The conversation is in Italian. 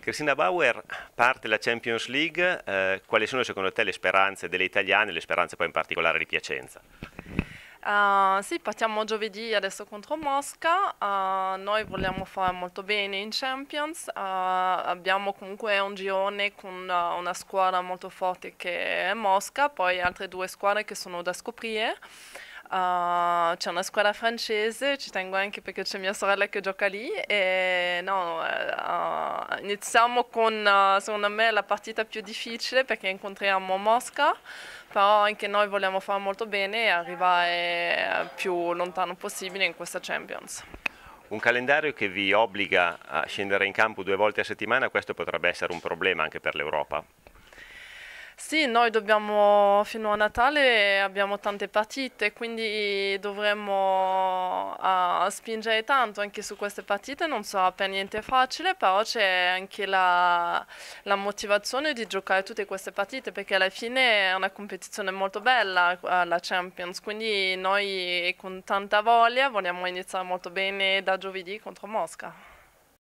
Cristina Bauer, parte la Champions League, eh, quali sono secondo te le speranze delle italiane, le speranze poi in particolare di Piacenza? Uh, sì, partiamo giovedì adesso contro Mosca, uh, noi vogliamo fare molto bene in Champions, uh, abbiamo comunque un girone con una squadra molto forte che è Mosca, poi altre due squadre che sono da scoprire. Uh, c'è una squadra francese, ci tengo anche perché c'è mia sorella che gioca lì e no, uh, iniziamo con eh, secondo me la partita più difficile perché incontriamo Mosca, però anche noi vogliamo fare molto bene e arrivare più lontano possibile in questa Champions. Un calendario che vi obbliga a scendere in campo due volte a settimana, questo potrebbe essere un problema anche per l'Europa. Sì, noi dobbiamo fino a Natale abbiamo tante partite, quindi dovremmo uh, spingere tanto anche su queste partite non sarà per niente facile, però c'è anche la, la, motivazione di giocare tutte queste partite perché alla fine è una competizione molto bella eh, la Champions, quindi noi con tanta voglia vogliamo iniziare molto bene da giovedì contro Mosca.